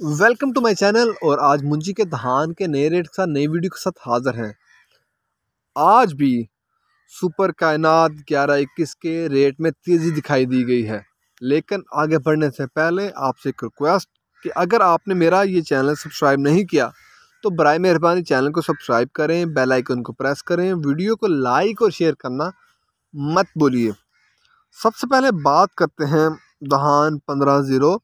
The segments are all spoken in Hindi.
वेलकम टू माय चैनल और आज मुंजी के धान के नए रेट के साथ नई वीडियो के साथ हाज़िर हैं आज भी सुपर कायनात ग्यारह इक्कीस के रेट में तेज़ी दिखाई दी गई है लेकिन आगे बढ़ने से पहले आपसे एक रिक्वेस्ट कि अगर आपने मेरा ये चैनल सब्सक्राइब नहीं किया तो बर मेहरबानी चैनल को सब्सक्राइब करें बेल आइकन को प्रेस करें वीडियो को लाइक और शेयर करना मत बोलिए सबसे पहले बात करते हैं धान पंद्रह ज़ीरो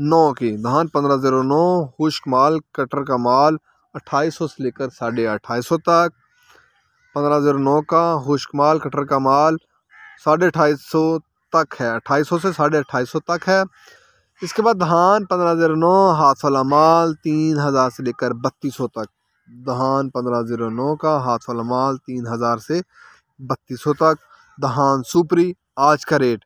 नौ की धान पंद्रह ज़ीरो नौ खुश्क माल कटर का माल अट्ठाईस सौ से लेकर साढ़े अट्ठाईस सौ तक पंद्रह ज़ीरो नौ का खुश्क माल कटर का माल साढ़े अट्ठाईस सौ तक है अट्ठाईस सौ से साढ़े अट्ठाईस सौ तक है इसके बाद धान पंद्रह ज़ीरो नौ हाथ वाला माल तीन हज़ार से लेकर बत्तीस सौ तक धान पंद्रह ज़ीरो नौ का हाथ वाला माल तीन हज़ार से बत्तीस सौ तक धान सुपरी आज का रेट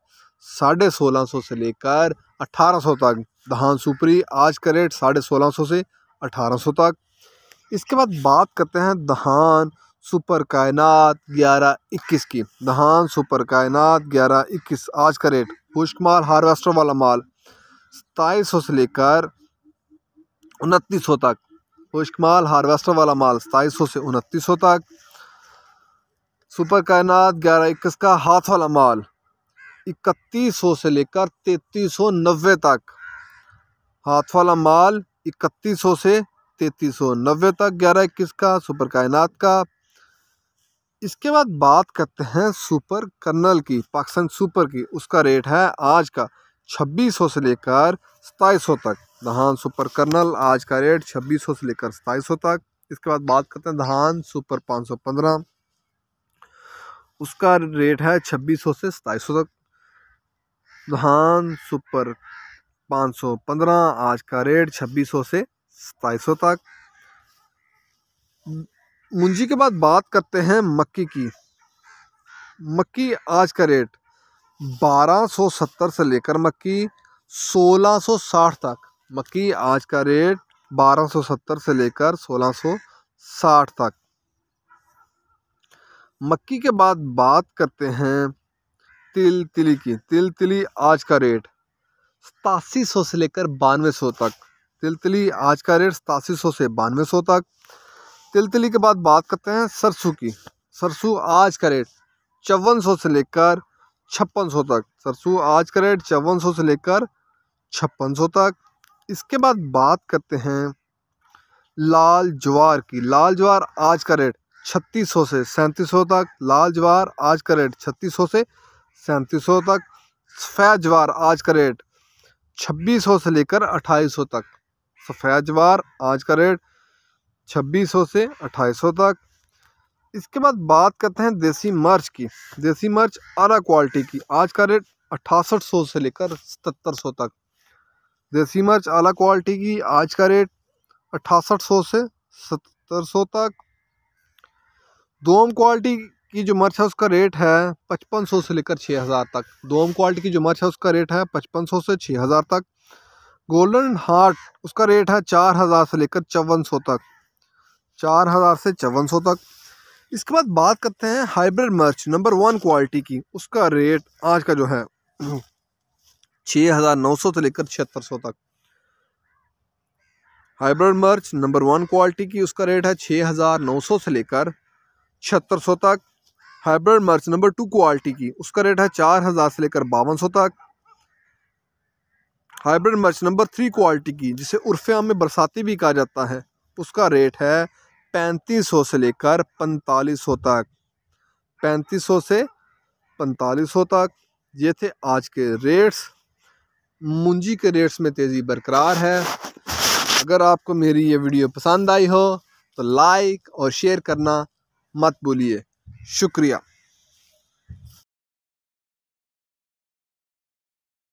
साढ़े सोलह सौ से लेकर अट्ठारह सौ तक धान सुपरी आज का रेट साढ़े सोलह सौ से अठारह सौ तक इसके बाद बात करते हैं धान सुपर कायनात ग्यारह इक्कीस की धान सुपर कायनात ग्यारह इक्कीस आज का रेट खुश्क माल हारवेस्टर वाला माल सताईस सौ से लेकर उनतीस सौ तक खुश्क माल हारवेस्टर वाला माल सताईस सौ से उनतीस सौ तक सुपर कायनात ग्यारह इक्कीस का हाथ वाला माल इकतीस सौ से लेकर तैतीस सौ नब्बे तक हाथ वाला माल इकतीस सौ से तैतीस सौ नब्बे तक ग्यारह इक्कीस का सुपर कायनात का इसके बाद बात करते हैं सुपर कर्नल की पाकिस्तान सुपर की उसका रेट है आज का छब्बीस सौ से लेकर सताईस सौ तक धान सुपर कर्नल आज का रेट छब्बीस सौ से लेकर सताईस सौ तक इसके बाद बात करते हैं धान सुपर पाँच सौ पंद्रह उसका रेट है छब्बीस सौ से सताईस सौ तक धान सुपर 515 सौ पंद्रह आज का रेट छब्बीस से सताईस तक मुंजी के बाद बात करते हैं मक्की की मक्की आज का रेट बारह सत्तर से लेकर मक्की सोलह साठ तक मक्की आज का रेट बारह सत्तर से लेकर सोलह साठ तक मक्की के बाद बात करते हैं तिल तिली की तिल तिली आज का रेट सतासी सौ से लेकर बानवे सौ तक तिल तिली आज का रेट सतासी सौ से बानवे सौ तक तिल तिली के बाद बात करते हैं सरसों की सरसों आज का रेट चौवन सौ से लेकर छप्पन सौ तक सरसों आज का रेट चौवन सौ से लेकर छप्पन सौ तक इसके बाद बात करते हैं लाल ज्वार की लाल ज्वार आज का रेट छत्तीस सौ से सैंतीस सौ तक लाल ज्वार आज का रेट छत्तीस सौ से सैंतीस सौ तक सफ़ेद ज्वार आज का रेट छब्बीस सौ से लेकर अट्ठाईस सौ तक सफ़ेद ज्वार आज का रेट छब्बीस सौ से अट्ठाईस सौ तक इसके बाद बात करते हैं देसी मर्च की देसी मिर्च आला क्वालिटी की आज का रेट अट्ठासठ सौ से लेकर सतर सौ तक देसी मर्च आला क्वालिटी की आज का रेट अट्ठासठ सौ से सतर सौ तक दोम क्वालिटी की जो मर्च है उसका रेट है पचपन सौ से लेकर छः हज़ार तक दोम क्वालिटी की जो मर्च है उसका रेट है पचपन सौ से छः हज़ार तक गोल्डन हार्ट उसका रेट है चार हज़ार से लेकर चौवन सौ तक चार हज़ार से चौवन सौ तक इसके बाद बात करते हैं हाइब्रिड मर्च नंबर वन क्वालिटी की उसका रेट आज का जो है छः हज़ार नौ सौ से लेकर छिहत्तर सौ तक हाइब्रिड मर्च नंबर वन क्वालिटी की उसका रेट है छः हज़ार नौ सौ से लेकर छिहत्तर सौ तक हाइब्रिड मर्च नंबर टू क्वालिटी की उसका रेट है चार हज़ार से लेकर बावन सौ तक हाइब्रिड मर्च नंबर थ्री क्वालिटी की जिसे उर्फ आम में बरसाती भी कहा जाता है उसका रेट है पैंतीस सौ से लेकर पैंतालीस सौ तक पैंतीस सौ से पैंतालीस सौ तक ये थे आज के रेट्स मुंजी के रेट्स में तेज़ी बरकरार है अगर आपको मेरी ये वीडियो पसंद आई हो तो लाइक और शेयर करना मत भूलिए शुक्रिया